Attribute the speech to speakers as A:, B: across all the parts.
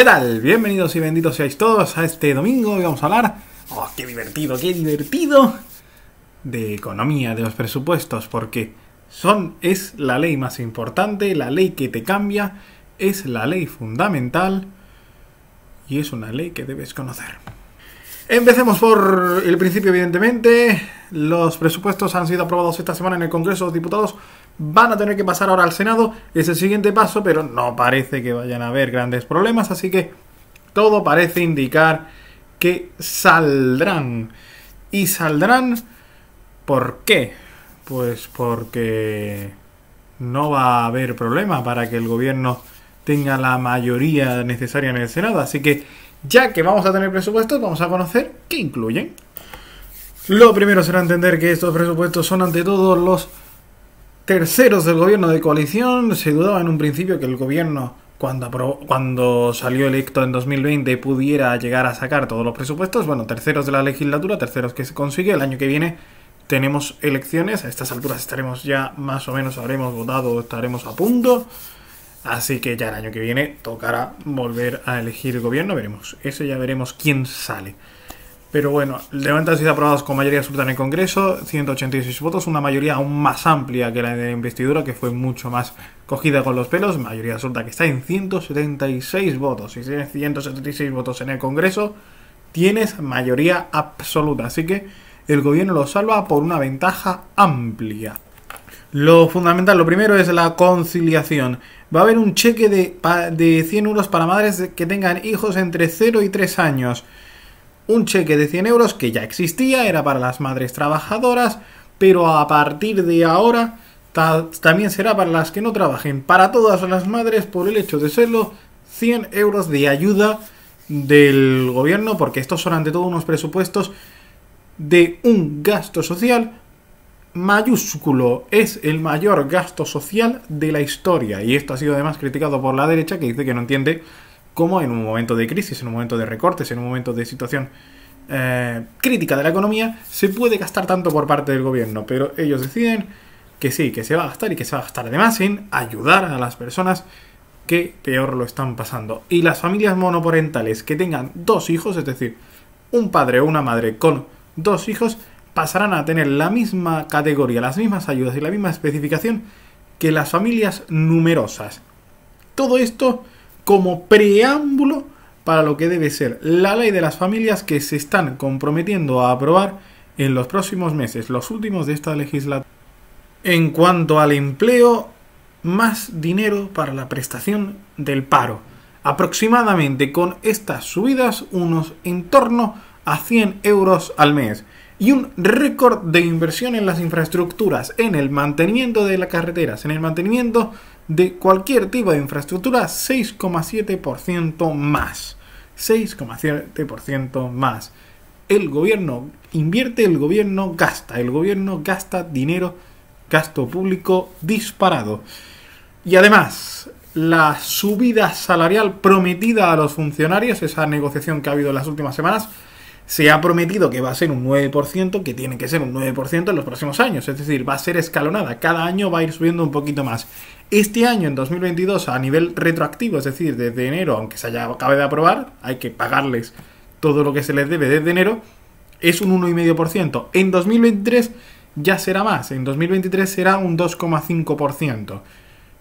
A: ¿Qué tal? Bienvenidos y benditos seáis todos a este domingo. Hoy vamos a hablar, oh, qué divertido, qué divertido, de economía, de los presupuestos, porque son, es la ley más importante, la ley que te cambia, es la ley fundamental y es una ley que debes conocer. Empecemos por el principio, evidentemente. Los presupuestos han sido aprobados esta semana en el Congreso. Los diputados van a tener que pasar ahora al Senado. Es el siguiente paso, pero no parece que vayan a haber grandes problemas. Así que todo parece indicar que saldrán. ¿Y saldrán por qué? Pues porque no va a haber problema para que el gobierno tenga la mayoría necesaria en el Senado. Así que ya que vamos a tener presupuestos, vamos a conocer qué incluyen. Lo primero será entender que estos presupuestos son ante todo los terceros del gobierno de coalición. Se dudaba en un principio que el gobierno, cuando, cuando salió electo en 2020, pudiera llegar a sacar todos los presupuestos. Bueno, terceros de la legislatura, terceros que se consigue. El año que viene tenemos elecciones. A estas alturas estaremos ya más o menos, habremos votado, estaremos a punto. Así que ya el año que viene tocará volver a elegir gobierno, veremos. Eso ya veremos quién sale. Pero bueno, levantas sido aprobados con mayoría absoluta en el Congreso, 186 votos, una mayoría aún más amplia que la de la investidura, que fue mucho más cogida con los pelos, mayoría absoluta que está en 176 votos. Si tienes 176 votos en el Congreso, tienes mayoría absoluta. Así que el gobierno lo salva por una ventaja amplia. Lo fundamental, lo primero es la conciliación. Va a haber un cheque de, de 100 euros para madres que tengan hijos entre 0 y 3 años. Un cheque de 100 euros que ya existía, era para las madres trabajadoras, pero a partir de ahora también será para las que no trabajen. Para todas las madres, por el hecho de serlo, 100 euros de ayuda del gobierno, porque estos son ante todo unos presupuestos de un gasto social mayúsculo es el mayor gasto social de la historia. Y esto ha sido además criticado por la derecha, que dice que no entiende cómo en un momento de crisis, en un momento de recortes, en un momento de situación eh, crítica de la economía, se puede gastar tanto por parte del gobierno. Pero ellos deciden que sí, que se va a gastar y que se va a gastar además en ayudar a las personas que peor lo están pasando. Y las familias monoparentales que tengan dos hijos, es decir, un padre o una madre con dos hijos, pasarán a tener la misma categoría, las mismas ayudas y la misma especificación que las familias numerosas. Todo esto como preámbulo para lo que debe ser la ley de las familias que se están comprometiendo a aprobar en los próximos meses, los últimos de esta legislatura. En cuanto al empleo, más dinero para la prestación del paro. Aproximadamente con estas subidas unos en torno a 100 euros al mes y un récord de inversión en las infraestructuras, en el mantenimiento de las carreteras, en el mantenimiento de cualquier tipo de infraestructura, 6,7% más. 6,7% más. El gobierno invierte, el gobierno gasta, el gobierno gasta dinero, gasto público disparado. Y además, la subida salarial prometida a los funcionarios, esa negociación que ha habido en las últimas semanas, se ha prometido que va a ser un 9%, que tiene que ser un 9% en los próximos años, es decir, va a ser escalonada, cada año va a ir subiendo un poquito más. Este año, en 2022, a nivel retroactivo, es decir, desde enero, aunque se haya, acabe de aprobar, hay que pagarles todo lo que se les debe desde enero, es un 1,5%. En 2023 ya será más, en 2023 será un 2,5%.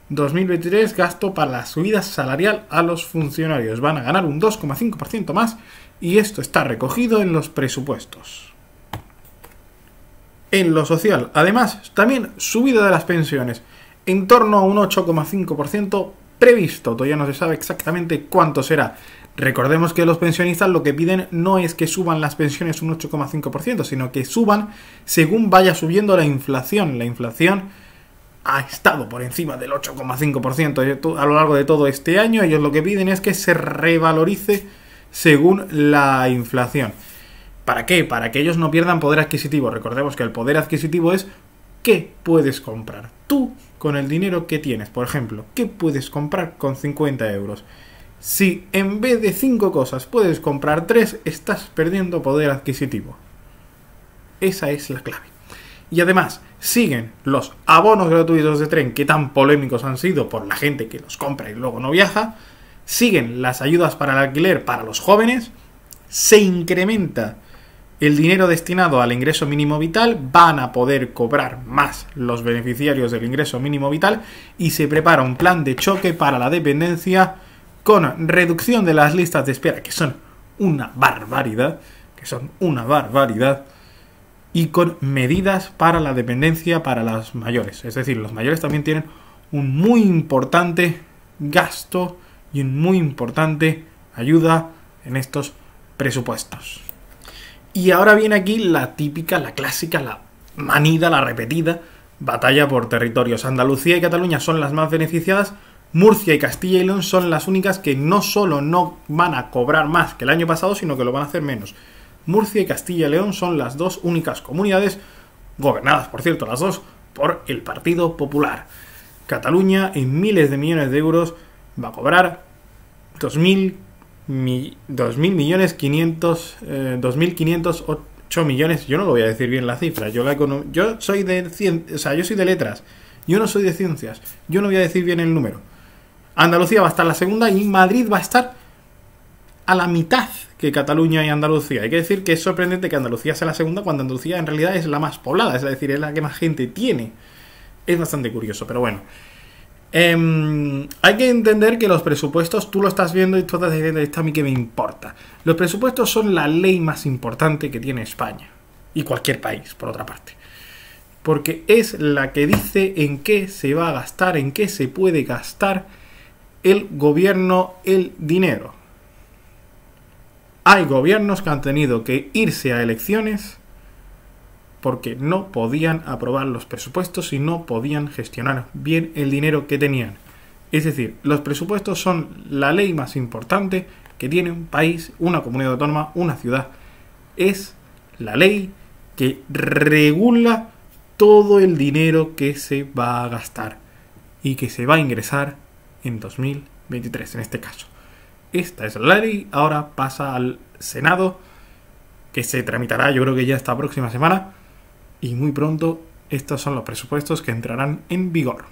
A: 2023, gasto para la subida salarial a los funcionarios. Van a ganar un 2,5% más y esto está recogido en los presupuestos. En lo social, además, también subida de las pensiones, en torno a un 8,5% previsto, todavía no se sabe exactamente cuánto será. Recordemos que los pensionistas lo que piden no es que suban las pensiones un 8,5%, sino que suban según vaya subiendo la inflación. La inflación ha estado por encima del 8,5% a lo largo de todo este año. Ellos lo que piden es que se revalorice según la inflación. ¿Para qué? Para que ellos no pierdan poder adquisitivo. Recordemos que el poder adquisitivo es qué puedes comprar tú con el dinero que tienes. Por ejemplo, ¿qué puedes comprar con 50 euros? Si en vez de 5 cosas puedes comprar 3, estás perdiendo poder adquisitivo. Esa es la clave. Y además siguen los abonos gratuitos de tren que tan polémicos han sido por la gente que los compra y luego no viaja. Siguen las ayudas para el alquiler para los jóvenes. Se incrementa el dinero destinado al ingreso mínimo vital, van a poder cobrar más los beneficiarios del ingreso mínimo vital y se prepara un plan de choque para la dependencia con reducción de las listas de espera, que son una barbaridad, que son una barbaridad, y con medidas para la dependencia para las mayores. Es decir, los mayores también tienen un muy importante gasto y un muy importante ayuda en estos presupuestos. Y ahora viene aquí la típica, la clásica, la manida, la repetida batalla por territorios. Andalucía y Cataluña son las más beneficiadas, Murcia y Castilla y León son las únicas que no solo no van a cobrar más que el año pasado, sino que lo van a hacer menos. Murcia y Castilla y León son las dos únicas comunidades, gobernadas por cierto las dos, por el Partido Popular. Cataluña en miles de millones de euros va a cobrar 2.000 millones 500 2.508 eh, millones yo no lo voy a decir bien la cifra yo la yo soy de yo soy de letras yo no soy de ciencias yo no voy a decir bien el número Andalucía va a estar la segunda y Madrid va a estar a la mitad que Cataluña y Andalucía. Hay que decir que es sorprendente que Andalucía sea la segunda cuando Andalucía en realidad es la más poblada, es decir, es la que más gente tiene. Es bastante curioso, pero bueno. Em, hay que entender que los presupuestos, tú lo estás viendo y tú estás diciendo, está a mí que me importa. Los presupuestos son la ley más importante que tiene España y cualquier país, por otra parte. Porque es la que dice en qué se va a gastar, en qué se puede gastar el gobierno el dinero. Hay gobiernos que han tenido que irse a elecciones porque no podían aprobar los presupuestos y no podían gestionar bien el dinero que tenían. Es decir, los presupuestos son la ley más importante que tiene un país, una comunidad autónoma, una ciudad. Es la ley que regula todo el dinero que se va a gastar y que se va a ingresar en 2023, en este caso. Esta es la ley, ahora pasa al Senado, que se tramitará yo creo que ya esta próxima semana, y muy pronto estos son los presupuestos que entrarán en vigor.